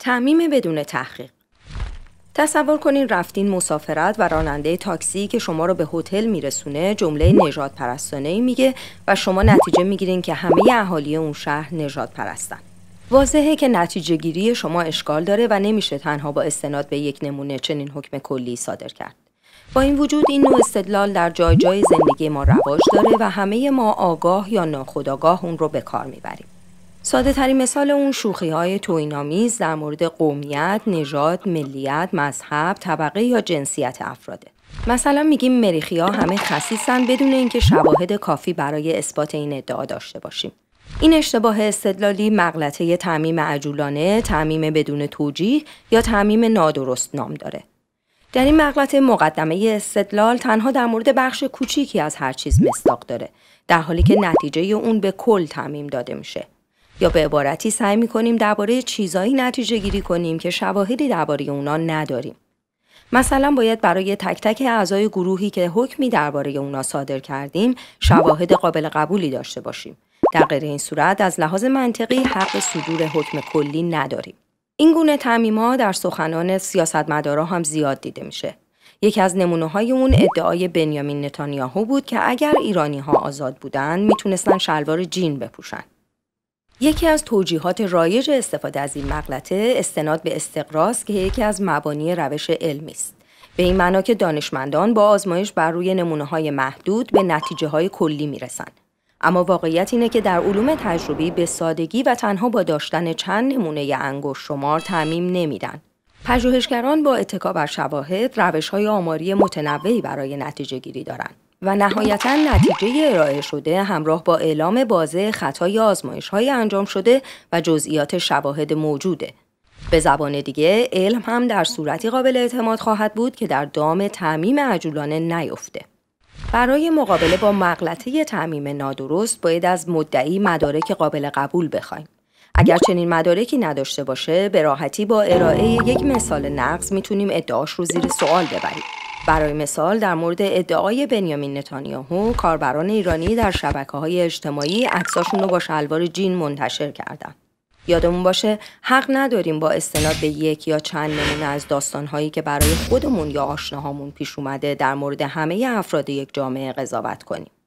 تعمیم بدون تحقیق تصور کنین رفتین مسافرت و راننده تاکسی که شما رو به هتل میرسونه جمله نجات پرستانه میگه و شما نتیجه میگیرین که همه اهالی اون شهر نجات پرستن. واضحه که نتیجه گیری شما اشکال داره و نمیشه تنها با استناد به یک نمونه چنین حکم کلی صادر کرد. با این وجود این نوع استدلال در جای جای زندگی ما رواج داره و همه ما آگاه یا ناخودآگاه اون رو به کار میبریم. ساده مثال اون شوخی های توینامیز در مورد قومیت، نژاد، ملیت، مذهب، طبقه یا جنسیت افراده. مثلا میگیم مریخی ها همه خصیصن بدون اینکه شواهد کافی برای اثبات این ادعا داشته باشیم. این اشتباه استدلالی مغلطه تعمیم عجولانه، تعمیم بدون توجیه یا تعمیم نادرست نام داره. در این مغلطه مقدمه استدلال تنها در مورد بخش کوچیکی از هر چیز مستاق داره در حالی که نتیجه اون به کل تعمیم داده میشه یا به عبارتی سعی می کنیم درباره چیزایی نتیجه گیری کنیم که شواهدی درباره اونا نداریم. مثلا باید برای تک تک اعضای گروهی که حکمی درباره اونا صادر کردیم شواهد قابل قبولی داشته باشیم. در غیر این صورت از لحاظ منطقی حق صدور حکم کلی نداریم. این گونه تعمیما در سخنان سیاستمدارا هم زیاد دیده میشه. یکی از نمونه های اون ادعای بنیامین نتانیاهو بود که اگر ایرانی ها آزاد بودند میتونستن شلوار جین بپوشند یکی از توجیهات رایج استفاده از این مغلطه استناد به استقراست که یکی از مبانی روش علمی است به این معنا که دانشمندان با آزمایش بر روی نمونه های محدود به نتیجه های کلی میرسند اما واقعیت اینه که در علوم تجربی به سادگی و تنها با داشتن چند نمونه انگشت شمار تعمیم نمیدن پژوهشگران با اتکا بر شواهد روش های آماری متنوعی برای نتیجه گیری دارند و نهایتا نتیجه ارائه شده همراه با اعلام بازه خطای آزمایش های انجام شده و جزئیات شواهد موجوده. به زبان دیگه علم هم در صورتی قابل اعتماد خواهد بود که در دام تعمیم عجولانه نیفته. برای مقابله با مغلطه تعمیم نادرست باید از مدعی مدارک قابل قبول بخوایم. اگر چنین مدارکی نداشته باشه به راحتی با ارائه یک مثال نقض میتونیم ادعاش رو زیر سوال ببریم. برای مثال در مورد ادعای بنیامین نتانیاهو کاربران ایرانی در شبکه های اجتماعی عکساشون رو با شلوار جین منتشر کردن. یادمون باشه حق نداریم با استناد به یک یا چند نمونه از داستانهایی که برای خودمون یا آشناهامون پیش اومده در مورد همه افراد یک جامعه قضاوت کنیم.